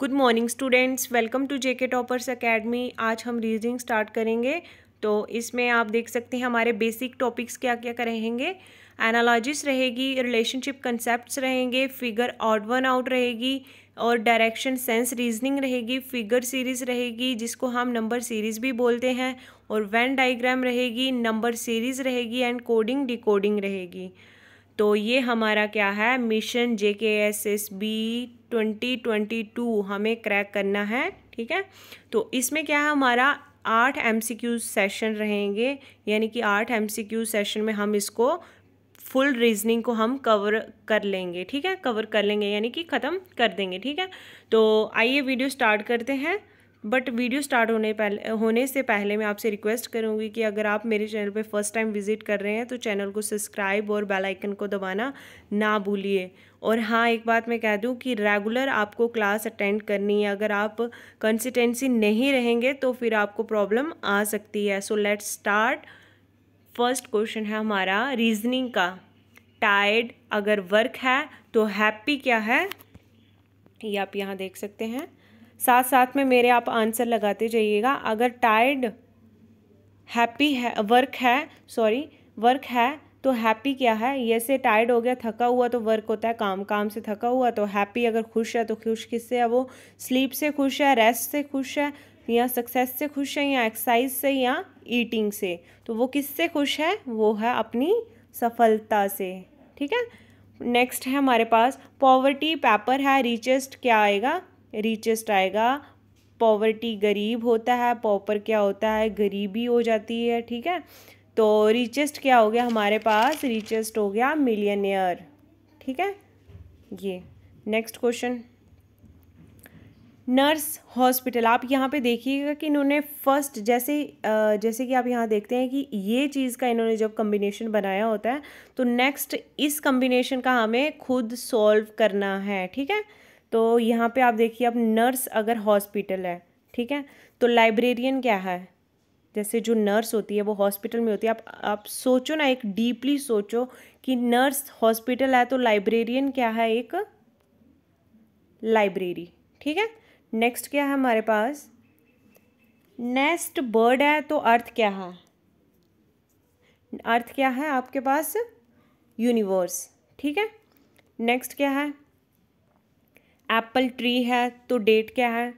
good morning students welcome to JK toppers academy आज हम reasoning start करेंगे तो इसमें आप देख सकते हैं हमारे बेसिक टॉपिक्स क्या क्या रहेंगे एनालॉजिस रहेगी रिलेशनशिप कंसेप्ट रहेंगे फिगर आउट वन आउट रहेगी और डायरेक्शन सेंस रीजनिंग रहेगी फिगर सीरीज़ रहेगी जिसको हम नंबर सीरीज़ भी बोलते हैं और वैन डाइग्राम रहेगी नंबर सीरीज़ रहेगी एंड कोडिंग डिकोडिंग रहेगी तो ये हमारा क्या है mission J K S S B twenty twenty two हमें क्रैक करना है ठीक है तो इसमें क्या है हमारा आठ एम सी क्यू सेशन रहेंगे यानी कि आठ एम सी क्यू सेशन में हम इसको फुल रीजनिंग को हम कवर कर लेंगे ठीक है कवर कर लेंगे यानी कि ख़त्म कर देंगे ठीक है तो आइए वीडियो स्टार्ट करते हैं बट वीडियो स्टार्ट होने पहले होने से पहले मैं आपसे रिक्वेस्ट करूँगी कि अगर आप मेरे चैनल पे फर्स्ट टाइम विजिट कर रहे हैं तो चैनल को सब्सक्राइब और बेल आइकन को दबाना ना भूलिए और हाँ एक बात मैं कह दूँ कि रेगुलर आपको क्लास अटेंड करनी है अगर आप कंसिस्टेंसी नहीं रहेंगे तो फिर आपको प्रॉब्लम आ सकती है so let start first question है हमारा रीजनिंग का टाइड अगर वर्क है तो हैप्पी क्या है ये आप यहाँ देख सकते हैं साथ साथ में मेरे आप आंसर लगाते जाइएगा अगर टायर्ड हैप्पी है वर्क है सॉरी वर्क है तो हैप्पी क्या है जैसे टायर्ड हो गया थका हुआ तो वर्क होता है काम काम से थका हुआ तो हैप्पी अगर खुश है तो खुश किससे है वो स्लीप से खुश है रेस्ट से खुश है या सक्सेस से खुश है या एक्सरसाइज से या ईटिंग से तो वो किससे खुश है वो है अपनी सफलता से ठीक है नेक्स्ट है हमारे पास पॉवर्टी पेपर है रिचेस्ट क्या आएगा रिचेस्ट आएगा पॉवर्टी गरीब होता है पॉपर क्या होता है गरीबी हो जाती है ठीक है तो रिचेस्ट क्या हो गया हमारे पास रिचेस्ट हो गया मिलियनियर ठीक है ये नेक्स्ट क्वेश्चन नर्स हॉस्पिटल आप यहाँ पे देखिएगा कि इन्होंने फर्स्ट जैसे जैसे कि आप यहाँ देखते हैं कि ये चीज़ का इन्होंने जब कम्बिनेशन बनाया होता है तो नेक्स्ट इस कम्बिनेशन का हमें खुद सॉल्व करना है ठीक है तो यहाँ पे आप देखिए अब नर्स अगर हॉस्पिटल है ठीक है तो लाइब्रेरियन क्या है जैसे जो नर्स होती है वो हॉस्पिटल में होती है आप आप सोचो ना एक डीपली सोचो कि नर्स हॉस्पिटल है तो लाइब्रेरियन क्या है एक लाइब्रेरी ठीक है नेक्स्ट क्या है हमारे पास नेस्ट बर्ड है तो अर्थ क्या है अर्थ क्या है आपके पास यूनिवर्स ठीक है नेक्स्ट क्या है एप्पल ट्री है तो डेट क्या है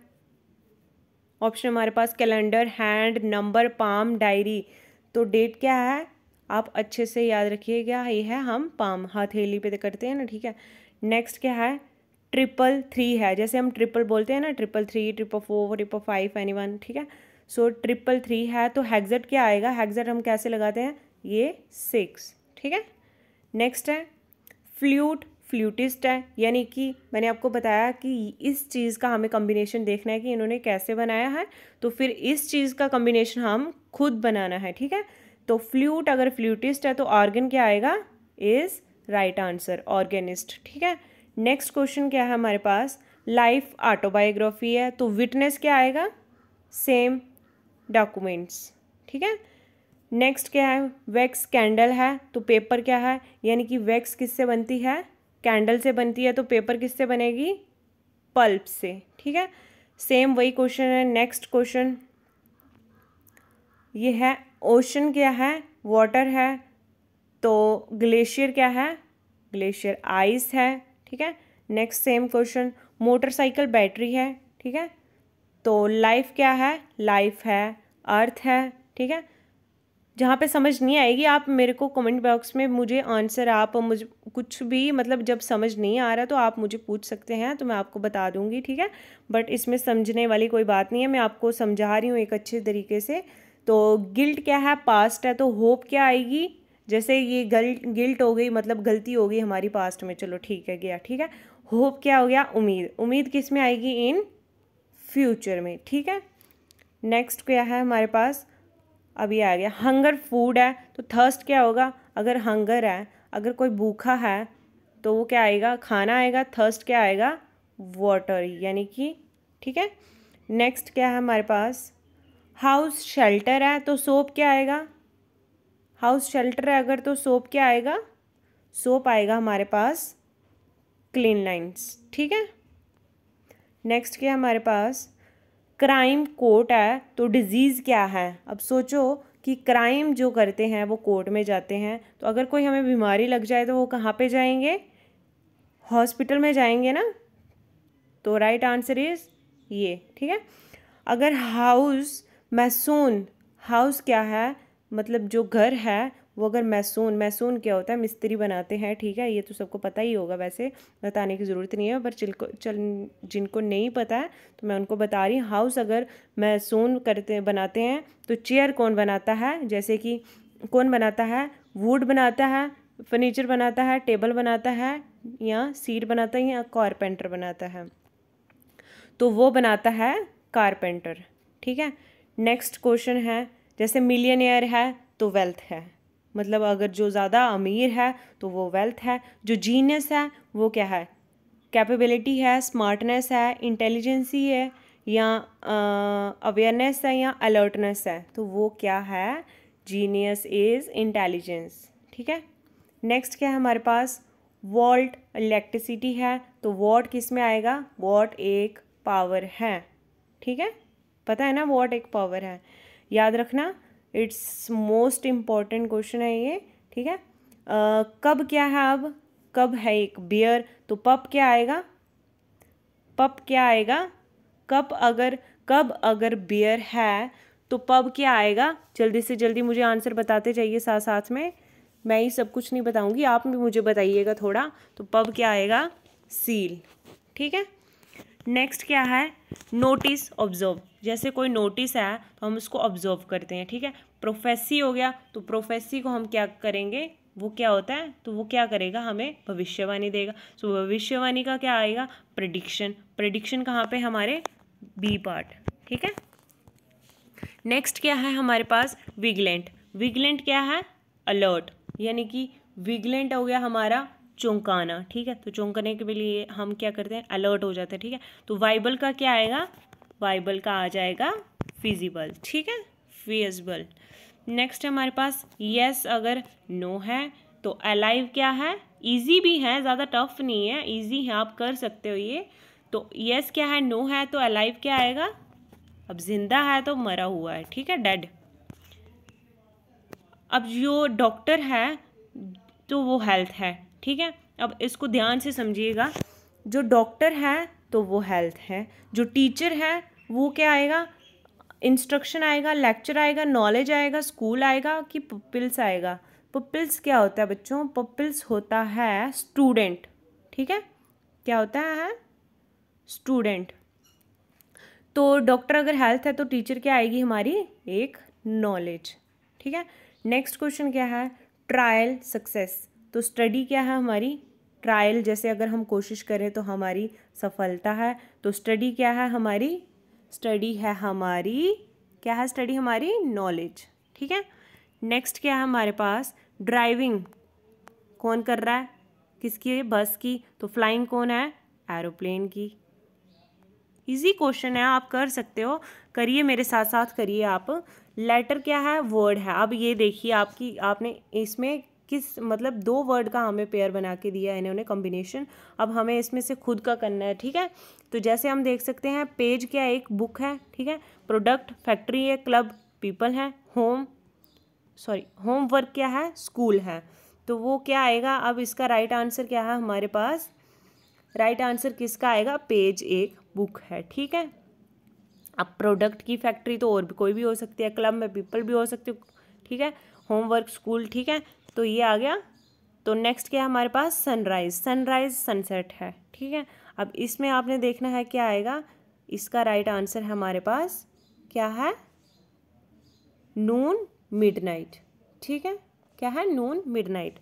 ऑप्शन हमारे पास calendar hand number palm diary तो डेट क्या है आप अच्छे से याद रखिएगा ये है हम पाम हथेली पे करते हैं ना ठीक है नेक्स्ट क्या है ट्रिपल थ्री है जैसे हम ट्रिपल बोलते हैं ना triple three triple four triple five anyone ठीक है सो ट्रिपल थ्री है तो हैगजेट क्या आएगा हैगजट हम कैसे लगाते हैं ये सिक्स ठीक है नेक्स्ट है फ्लूट फ्लूटिस्ट है यानी कि मैंने आपको बताया कि इस चीज़ का हमें कम्बिनेशन देखना है कि इन्होंने कैसे बनाया है तो फिर इस चीज़ का कम्बिनेशन हम खुद बनाना है ठीक है तो फ्लूट अगर फ्लूटिस्ट है तो ऑर्गन क्या आएगा इज़ राइट आंसर ऑर्गेनिस्ट ठीक है नेक्स्ट क्वेश्चन क्या है हमारे पास लाइफ ऑटोबायोग्राफी है तो विटनेस क्या आएगा सेम डॉक्यूमेंट्स ठीक है नेक्स्ट क्या है वैक्स कैंडल है तो पेपर क्या है यानी कि वैक्स किससे बनती है कैंडल से बनती है तो पेपर किससे बनेगी पल्प से ठीक है सेम वही क्वेश्चन है नेक्स्ट क्वेश्चन ये है ओशन क्या है वाटर है तो ग्लेशियर क्या है ग्लेशियर आइस है ठीक है next same question motorcycle battery है ठीक है तो लाइफ क्या है लाइफ है अर्थ है ठीक है जहाँ पे समझ नहीं आएगी आप मेरे को कमेंट बॉक्स में मुझे आंसर आप मुझे कुछ भी मतलब जब समझ नहीं आ रहा तो आप मुझे पूछ सकते हैं तो मैं आपको बता दूंगी ठीक है बट इसमें समझने वाली कोई बात नहीं है मैं आपको समझा रही हूँ एक अच्छे तरीके से तो गिल्ट क्या है पास्ट है तो होप क्या आएगी जैसे ये गल्ट गिल्ट हो गई मतलब गलती हो गई हमारी पास्ट में चलो ठीक है गया ठीक है होप क्या हो गया उम्मीद उम्मीद किस में आएगी इन फ्यूचर में ठीक है नेक्स्ट क्या है हमारे पास अभी आ गया हंगर फूड है तो थर्स्ट क्या होगा अगर हंगर है अगर कोई भूखा है तो वो क्या आएगा खाना आएगा थर्स्ट क्या आएगा वाटर यानी कि ठीक है नेक्स्ट क्या है हमारे पास हाउस शेल्टर है तो सोप क्या आएगा हाउस शेल्टर है अगर तो सोप क्या आएगा सोप आएगा हमारे पास क्लीन लाइन्स ठीक है नेक्स्ट क्या हमारे पास क्राइम कोर्ट है तो डिज़ीज़ क्या है अब सोचो कि क्राइम जो करते हैं वो कोर्ट में जाते हैं तो अगर कोई हमें बीमारी लग जाए तो वो कहाँ पे जाएंगे हॉस्पिटल में जाएंगे ना तो राइट आंसर इज़ ये ठीक है अगर हाउस मैसून हाउस क्या है मतलब जो घर है वो अगर मैसून मैसून क्या होता है मिस्त्री बनाते हैं ठीक है ये तो सबको पता ही होगा वैसे बताने की ज़रूरत नहीं है पर चिलको चल जिनको नहीं पता है तो मैं उनको बता रही हाउस अगर मैसून करते बनाते हैं तो चेयर कौन बनाता है जैसे कि कौन बनाता है वुड बनाता है फर्नीचर बनाता है टेबल बनाता है या सीट बनाता है या कारपेंटर बनाता है तो वो बनाता है कारपेंटर ठीक है नेक्स्ट क्वेश्चन है जैसे मिलियनियर है तो वेल्थ है मतलब अगर जो ज़्यादा अमीर है तो वो वेल्थ है जो जीनियस है वो क्या है कैपेबिलिटी है स्मार्टनेस है इंटेलिजेंसी है या अवेयरनेस है या अलर्टनेस है तो वो क्या है जीनियस इज़ इंटेलिजेंस ठीक है नेक्स्ट क्या है हमारे पास वॉल्ट इलेक्ट्रिसिटी है तो वॉट किस में आएगा वॉट एक पावर है ठीक है पता है ना वॉट एक पावर है याद रखना इट्स मोस्ट इम्पॉर्टेंट क्वेश्चन है ये ठीक है आ, कब क्या है अब कब है एक बियर तो पप क्या आएगा पप क्या आएगा कब अगर कब अगर बियर है तो पब क्या आएगा जल्दी से जल्दी मुझे आंसर बताते जाइए साथ साथ में मैं ये सब कुछ नहीं बताऊंगी आप भी मुझे बताइएगा थोड़ा तो पब क्या आएगा सील ठीक है नेक्स्ट क्या है नोटिस ऑब्जर्व जैसे कोई नोटिस आया तो हम उसको ऑब्जर्व करते हैं ठीक है प्रोफेसी हो गया तो प्रोफेसी को हम क्या करेंगे वो क्या होता है तो वो क्या करेगा हमें भविष्यवाणी देगा सो so, भविष्यवाणी का क्या आएगा प्रडिक्शन प्रडिक्शन कहाँ पे हमारे बी पार्ट ठीक है नेक्स्ट क्या है हमारे पास विगलेंट विगलेंट क्या है अलर्ट यानी कि विगलेंट हो गया हमारा चौंकाना ठीक है तो चौंकने के लिए हम क्या करते हैं अलर्ट हो जाते हैं ठीक है तो वाइबल का क्या आएगा वाइबल का आ जाएगा फिजिबल ठीक है फिजबल नेक्स्ट हमारे पास यस अगर नो है तो अलाइव क्या है ईजी भी है ज़्यादा टफ नहीं है ईजी है आप कर सकते हो ये तो यस क्या है नो है तो अलाइव क्या आएगा अब जिंदा है तो मरा हुआ है ठीक है डेड अब जो डॉक्टर है तो वो हेल्थ है ठीक है अब इसको ध्यान से समझिएगा जो डॉक्टर है तो वो हेल्थ है जो टीचर है वो क्या आएगा इंस्ट्रक्शन आएगा लेक्चर आएगा नॉलेज आएगा स्कूल आएगा कि पपिल्स आएगा पपिल्स क्या होता है बच्चों पपिल्स होता है स्टूडेंट ठीक है क्या होता है स्टूडेंट तो डॉक्टर अगर हेल्थ है तो टीचर क्या आएगी हमारी एक नॉलेज ठीक है नेक्स्ट क्वेश्चन क्या है ट्रायल सक्सेस तो स्टडी क्या है हमारी ट्रायल जैसे अगर हम कोशिश करें तो हमारी सफलता है तो स्टडी क्या है हमारी स्टडी है हमारी क्या है स्टडी हमारी नॉलेज ठीक है नेक्स्ट क्या है हमारे पास ड्राइविंग कौन कर रहा है किसकी बस की तो फ्लाइंग कौन है एरोप्लेन की इजी क्वेश्चन है आप कर सकते हो करिए मेरे साथ साथ करिए आप लेटर क्या है वर्ड है अब ये देखिए आपकी आपने इसमें किस मतलब दो वर्ड का हमें पेयर बना के दिया है इन्होंने कॉम्बिनेशन अब हमें इसमें से खुद का करना है ठीक है तो जैसे हम देख सकते हैं पेज क्या एक बुक है ठीक है प्रोडक्ट फैक्ट्री है क्लब पीपल है होम सॉरी होमवर्क क्या है स्कूल है तो वो क्या आएगा अब इसका राइट आंसर क्या है हमारे पास राइट आंसर किसका आएगा पेज एक बुक है ठीक है अब प्रोडक्ट की फैक्ट्री तो और भी कोई भी हो सकती है क्लब में पीपल भी हो सकते ठीक है होमवर्क स्कूल ठीक है तो ये आ गया तो नेक्स्ट क्या है हमारे पास सनराइज़ सनराइज़ सनसेट है ठीक है अब इसमें आपने देखना है क्या आएगा इसका राइट आंसर हमारे पास क्या है नून मिडनाइट ठीक है क्या है नून मिडनाइट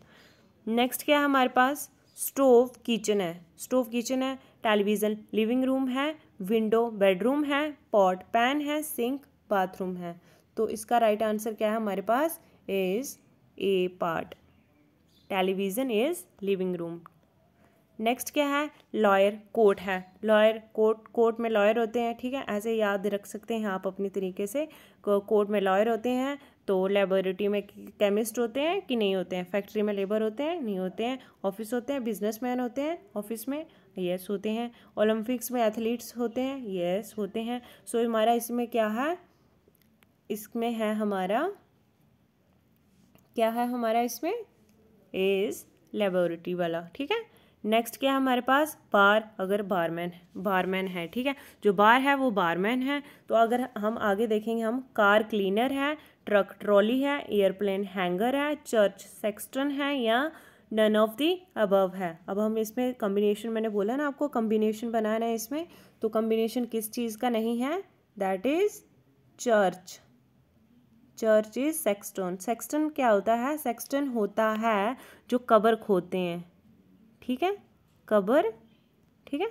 नेक्स्ट क्या है हमारे पास स्टोव किचन है स्टोव किचन है टेलीविज़न लिविंग रूम है विंडो बेडरूम है पॉट पैन है सिंक बाथरूम है तो इसका राइट right आंसर क्या है हमारे पास is A part television is living room next क्या है लॉयर कोर्ट है लॉयर कोर्ट कोर्ट में लॉयर होते हैं ठीक है ऐसे याद रख सकते हैं आप अपने तरीके से कोर्ट में लॉयर होते हैं तो लेबोरेटरी में केमिस्ट होते हैं कि नहीं होते हैं फैक्ट्री में लेबर होते हैं नहीं होते हैं ऑफिस होते हैं बिजनेसमैन होते हैं ऑफिस में यस होते हैं ओलंपिक्स में एथलीट्स होते हैं यस होते हैं सो हमारा इसमें क्या है इसमें है हमारा क्या है हमारा इसमें इज़ लेबोरेटरी वाला ठीक है नेक्स्ट क्या है हमारे पास बार अगर बारमैन बारमैन है ठीक है जो बार है वो बारमैन है तो अगर हम आगे देखेंगे हम कार क्लीनर है ट्रक ट्रॉली है एयरप्लेन हैंगर है चर्च सेक्सटन है या नन ऑफ दी अबव है अब हम इसमें कम्बिनेशन मैंने बोला ना आपको कम्बिनेशन बनाना है इसमें तो कम्बिनेशन किस चीज़ का नहीं है that is church church is sexton sexton क्या होता है सेक्सटन होता है जो कबर खोदते हैं ठीक है कबर ठीक है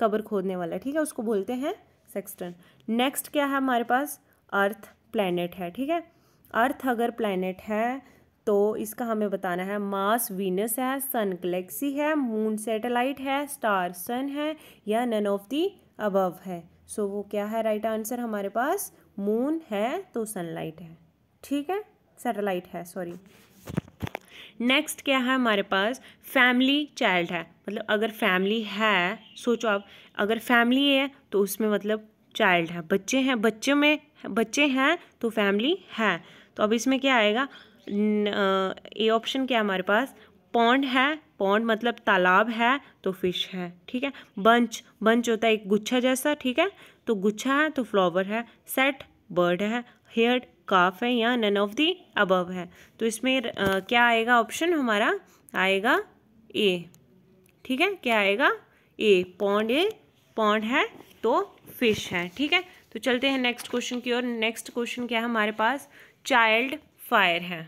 कबर खोदने वाला ठीक है उसको बोलते हैं सेक्सटन नेक्स्ट क्या है हमारे पास अर्थ प्लैनेट है ठीक है अर्थ अगर प्लैनेट है तो इसका हमें बताना है मास वीनस है सन गलेक्सी है मून सैटेलाइट है स्टार सन है या नन ऑफ दी अबव है सो so, वो क्या है राइट right आंसर हमारे पास मून है तो सनलाइट है ठीक है सैटेलाइट है सॉरी नेक्स्ट क्या है हमारे पास फैमिली चाइल्ड है मतलब अगर फैमिली है सोचो आप अगर फैमिली है तो उसमें मतलब चाइल्ड है बच्चे हैं बच्चे में बच्चे हैं तो फैमिली है तो अब इसमें क्या आएगा ए ऑप्शन क्या है हमारे पास पौंड है पौंड मतलब तालाब है तो फिश है ठीक है बंच बंच होता है एक गुच्छा जैसा ठीक है तो गुच्छा है तो फ्लावर है सेट बर्ड है हेयर काफ है या नन ऑफ दी अबव है तो इसमें क्या आएगा ऑप्शन हमारा आएगा ए ठीक है क्या आएगा ए पॉन्ड ए पॉन्ड है तो फिश है ठीक है तो चलते हैं नेक्स्ट क्वेश्चन की ओर नेक्स्ट क्वेश्चन क्या है हमारे पास चाइल्ड फायर है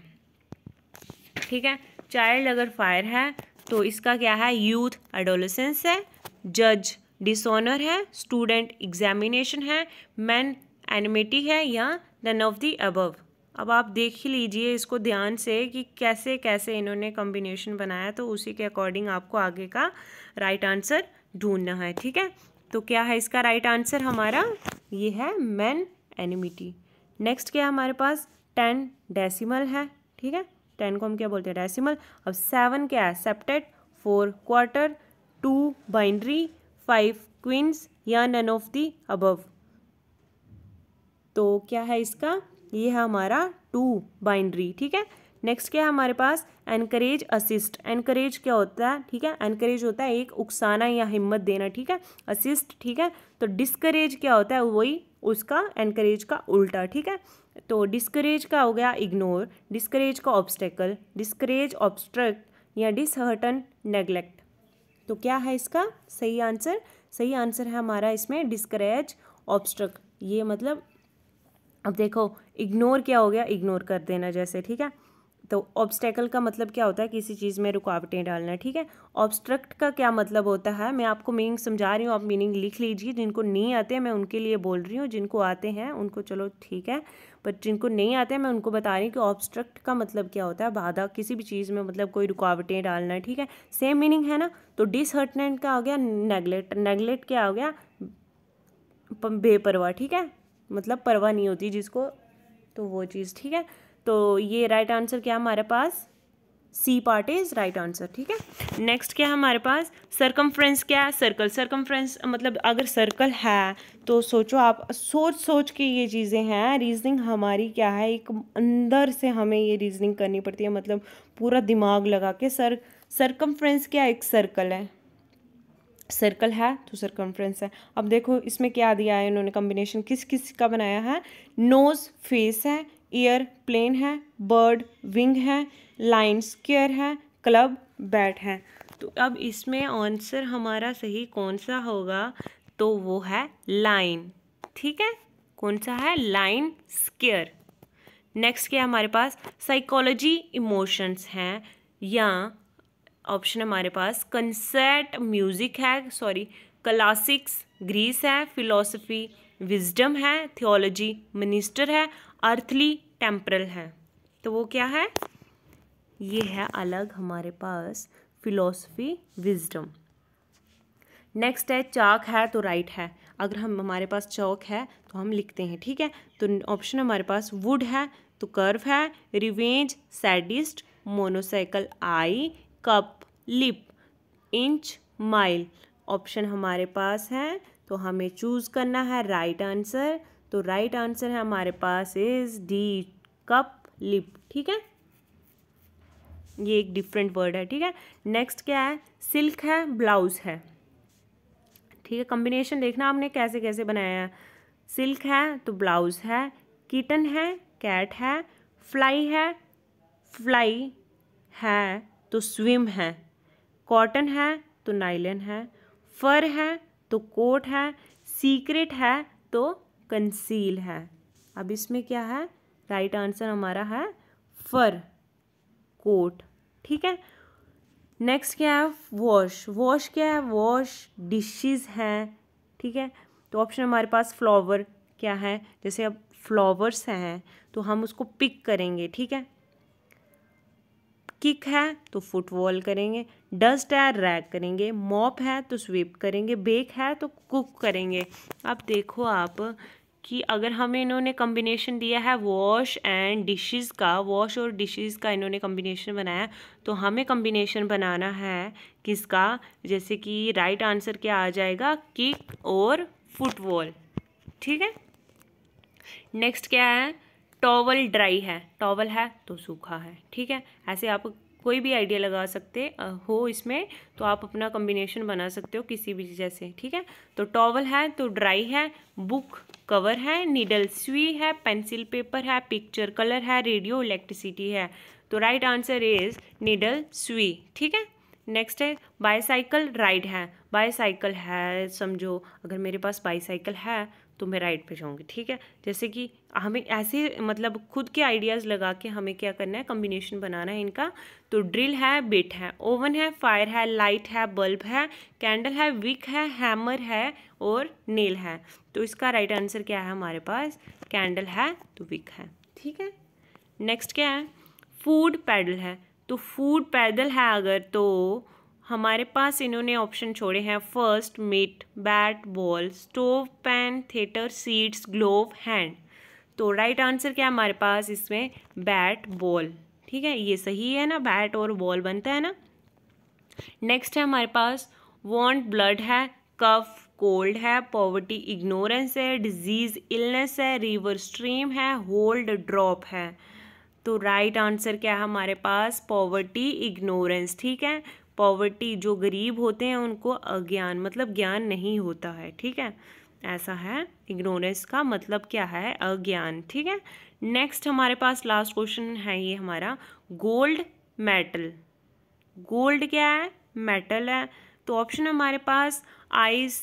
ठीक है चाइल्ड अगर फायर है तो इसका क्या है यूथ एडोलसेंस है जज डिसऑनर है स्टूडेंट एग्जामिनेशन है मैन एनिमिटी है या देन ऑफ दी अबव अब आप देख ही लीजिए इसको ध्यान से कि कैसे कैसे इन्होंने कॉम्बिनेशन बनाया तो उसी के अकॉर्डिंग आपको आगे का राइट आंसर ढूंढना है ठीक है तो क्या है इसका राइट आंसर हमारा ये है मैन एनिमिटी नेक्स्ट क्या हमारे पास टेन डेसिमल है ठीक है टेन को हम क्या बोलते हैं डेसिमल अब सेवन क्या है septet four quarter two binary five quins या नन ऑफ दी अबव तो क्या है इसका ये है हमारा टू बाइंड्री ठीक है नेक्स्ट क्या है हमारे पास एनकरेज असिस्ट एनकरेज क्या होता है ठीक है एनकरेज होता है एक उकसाना या हिम्मत देना ठीक है असिस्ट ठीक है तो डिस्करेज क्या होता है वही उसका एनकरेज का उल्टा ठीक है तो डिस्करेज का हो गया इग्नोर डिस्करेज का ऑब्स्टेकल डिस्करेज ऑब्स्ट्रक्ट या डिसहर्टन नेग्लेक्ट तो क्या है इसका सही आंसर सही आंसर है हमारा इसमें डिस्करेज ऑब्स्ट्रक्ट ये मतलब अब देखो इग्नोर क्या हो गया इग्नोर कर देना जैसे ठीक है तो ऑब्स्टेकल का मतलब क्या होता है किसी चीज़ में रुकावटें डालना ठीक है ऑब्स्ट्रक्ट का क्या मतलब होता है मैं आपको मीनिंग समझा रही हूँ आप मीनिंग लिख लीजिए जिनको नहीं आते मैं उनके लिए बोल रही हूँ जिनको आते हैं उनको चलो ठीक है पर जिनको नहीं आते मैं उनको बता रही हूँ कि ऑब्स्ट्रक्ट का मतलब क्या होता है बाधा किसी भी चीज़ में मतलब कोई रुकावटें डालना ठीक है सेम मीनिंग है ना तो डिसहर्टनेंट का हो गया नेगलेट नेगलेट क्या हो गया बेपरवाह ठीक है मतलब परवाह नहीं होती जिसको तो वो चीज़ ठीक है तो ये राइट आंसर क्या हमारे पास C part is right answer ठीक है नेक्स्ट क्या है हमारे पास सरकमफ्रेंस क्या है सर्कल सरकमफ्रेंस मतलब अगर सर्कल है तो सोचो आप सोच सोच के ये चीज़ें हैं रीजनिंग हमारी क्या है एक अंदर से हमें ये रीजनिंग करनी पड़ती है मतलब पूरा दिमाग लगा के सर सरकमफ्रेंस क्या एक सर्कल है सर्कल है तो सरकमफ्रेंस है अब देखो इसमें क्या दिया है इन्होंने कॉम्बिनेशन किस किस का बनाया है नोज़ फेस है ईयर प्लेन है बर्ड विंग है लाइन स्केयर है क्लब बैट है तो अब इसमें आंसर हमारा सही कौन सा होगा तो वो है लाइन ठीक है कौन सा है लाइन स्केयर नेक्स्ट क्या है हमारे पास साइकोलॉजी इमोशंस हैं या ऑप्शन हमारे पास कंसर्ट म्यूज़िक है सॉरी क्लासिक्स ग्रीस है फिलोसफी विजडम है थियोलॉजी मिनिस्टर है अर्थली टेम्परल है तो वो क्या है ये है अलग हमारे पास फिलोसफी विजडम नेक्स्ट है चाक है तो राइट है अगर हम हमारे पास चौक है तो हम लिखते हैं ठीक है तो ऑप्शन हमारे पास वुड है तो कर्व है revenge sadist monocycle eye cup lip inch mile option हमारे पास है तो हमें चूज़ करना है राइट आंसर तो राइट आंसर है हमारे पास इज डी कप लिप ठीक है ये एक डिफरेंट वर्ड है ठीक है नेक्स्ट क्या है सिल्क है ब्लाउज है ठीक है कॉम्बिनेशन देखना आपने कैसे कैसे बनाया है सिल्क है तो ब्लाउज है किटन है कैट है फ्लाई है फ्लाई है तो स्विम है कॉटन है तो नाइलन है फर है तो कोट है सीक्रेट है तो कंसील है अब इसमें क्या है राइट आंसर हमारा है फर कोट ठीक है नेक्स्ट क्या है वॉश वॉश क्या है वॉश डिशेस हैं ठीक है तो ऑप्शन हमारे पास फ्लावर क्या है जैसे अब फ्लावर्स हैं तो हम उसको पिक करेंगे ठीक है किक है तो फुटबॉल करेंगे डस्ट है रैक करेंगे मॉप है तो स्वीप करेंगे बेक है तो कुक करेंगे अब देखो आप कि अगर हमें इन्होंने कम्बिनेशन दिया है वॉश एंड डिशेस का वॉश और डिशेस का इन्होंने कम्बिनेशन बनाया तो हमें कम्बिनेशन बनाना है किसका जैसे कि राइट आंसर क्या आ जाएगा किक और फुटबॉल ठीक है नेक्स्ट क्या है टॉवल ड्राई है टॉवल है तो सूखा है ठीक है ऐसे आप कोई भी आइडिया लगा सकते हो इसमें तो आप अपना कम्बिनेशन बना सकते हो किसी भी जैसे ठीक है तो टॉवल है तो ड्राई है बुक कवर है नीडल सुई है पेंसिल पेपर है पिक्चर कलर है रेडियो इलेक्ट्रिसिटी है तो राइट आंसर इज नीडल सुई ठीक है नेक्स्ट है बाईसाइकिल राइड है बाईसाइकिल है समझो अगर मेरे पास बाईसाइकिल है तो मैं राइट पे जाऊँगी ठीक है जैसे कि हमें ऐसे मतलब खुद के आइडियाज़ लगा के हमें क्या करना है कम्बिनेशन बनाना है इनका तो ड्रिल है बिट है ओवन है फायर है लाइट है बल्ब है कैंडल है विक है हैमर है और नेल है तो इसका राइट आंसर क्या है हमारे पास कैंडल है तो विक है ठीक है नेक्स्ट क्या है फूड पैडल है तो फूड पैदल है अगर तो हमारे पास इन्होंने ऑप्शन छोड़े हैं first mitt bat ball stove pan theatre seats glove hand तो राइट आंसर क्या है हमारे पास इसमें बैट बॉल ठीक है ये सही है ना बैट और बॉल बनता है ना नेक्स्ट है हमारे पास वॉन्ट ब्लड है कफ कोल्ड है पॉवर्टी इग्नोरेंस है डिजीज इलनेस है रिवर स्ट्रीम है होल्ड ड्रॉप है तो राइट right आंसर क्या है हमारे पास पॉवर्टी इग्नोरेंस ठीक है पॉवर्टी जो गरीब होते हैं उनको अज्ञान मतलब ज्ञान नहीं होता है ठीक है ऐसा है इग्नोरेंस का मतलब क्या है अज्ञान ठीक है नेक्स्ट हमारे पास लास्ट क्वेश्चन है ये हमारा गोल्ड मेटल गोल्ड क्या है मेटल है तो ऑप्शन हमारे पास ice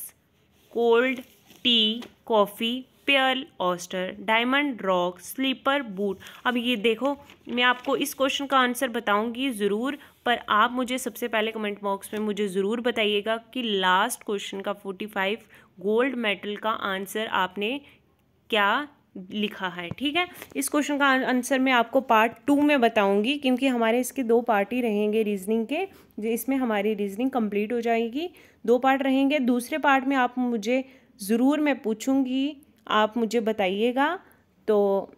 cold tea coffee pearl oyster diamond rock slipper boot अब ये देखो मैं आपको इस क्वेश्चन का आंसर बताऊंगी ज़रूर पर आप मुझे सबसे पहले कमेंट बॉक्स में मुझे ज़रूर बताइएगा कि लास्ट क्वेश्चन का फोर्टी फाइव गोल्ड मेडल का आंसर आपने क्या लिखा है ठीक है इस क्वेश्चन का आंसर मैं आपको पार्ट टू में बताऊंगी क्योंकि हमारे इसके दो पार्ट ही रहेंगे रीजनिंग के इसमें हमारी रीजनिंग कंप्लीट हो जाएगी दो पार्ट रहेंगे दूसरे पार्ट में आप मुझे ज़रूर मैं पूछूंगी आप मुझे बताइएगा तो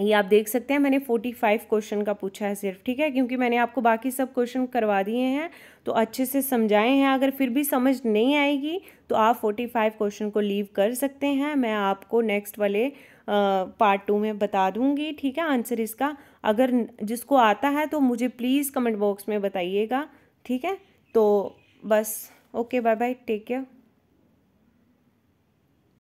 ये आप देख सकते हैं मैंने फोर्टी फाइव क्वेश्चन का पूछा है सिर्फ ठीक है क्योंकि मैंने आपको बाकी सब क्वेश्चन करवा दिए हैं तो अच्छे से समझाए हैं अगर फिर भी समझ नहीं आएगी तो आप फोर्टी फाइव क्वेश्चन को लीव कर सकते हैं मैं आपको नेक्स्ट वाले पार्ट टू में बता दूंगी ठीक है आंसर इसका अगर जिसको आता है तो मुझे प्लीज़ कमेंट बॉक्स में बताइएगा ठीक है तो बस okay bye bye take care